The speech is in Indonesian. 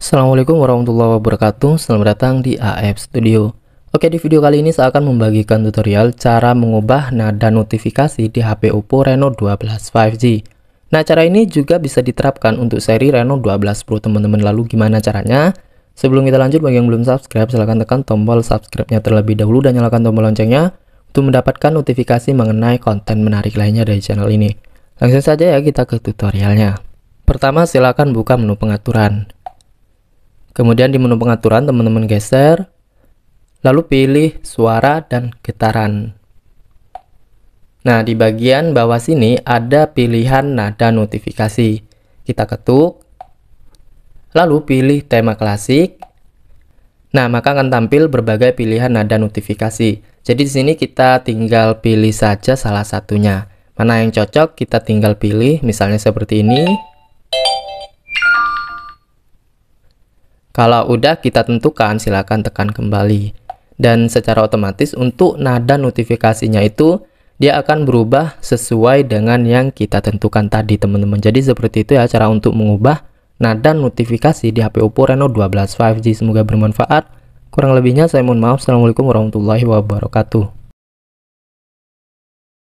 Assalamualaikum warahmatullahi wabarakatuh Selamat datang di AF Studio Oke di video kali ini saya akan membagikan tutorial cara mengubah nada notifikasi di HP Oppo Reno 12 5G Nah cara ini juga bisa diterapkan untuk seri Reno 12 Pro teman-teman Lalu gimana caranya? Sebelum kita lanjut bagi yang belum subscribe silahkan tekan tombol subscribe-nya terlebih dahulu dan nyalakan tombol loncengnya Untuk mendapatkan notifikasi mengenai konten menarik lainnya dari channel ini Langsung saja ya kita ke tutorialnya Pertama silahkan buka menu pengaturan Kemudian di menu pengaturan teman-teman geser, lalu pilih suara dan getaran. Nah, di bagian bawah sini ada pilihan nada notifikasi. Kita ketuk, lalu pilih tema klasik. Nah, maka akan tampil berbagai pilihan nada notifikasi. Jadi di sini kita tinggal pilih saja salah satunya. Mana yang cocok kita tinggal pilih, misalnya seperti ini. Kalau udah kita tentukan, silakan tekan kembali. Dan secara otomatis untuk nada notifikasinya itu dia akan berubah sesuai dengan yang kita tentukan tadi teman-teman jadi seperti itu ya cara untuk mengubah nada notifikasi di HP Oppo Reno 12 5G semoga bermanfaat kurang lebihnya saya mohon maaf Assalamualaikum warahmatullahi wabarakatuh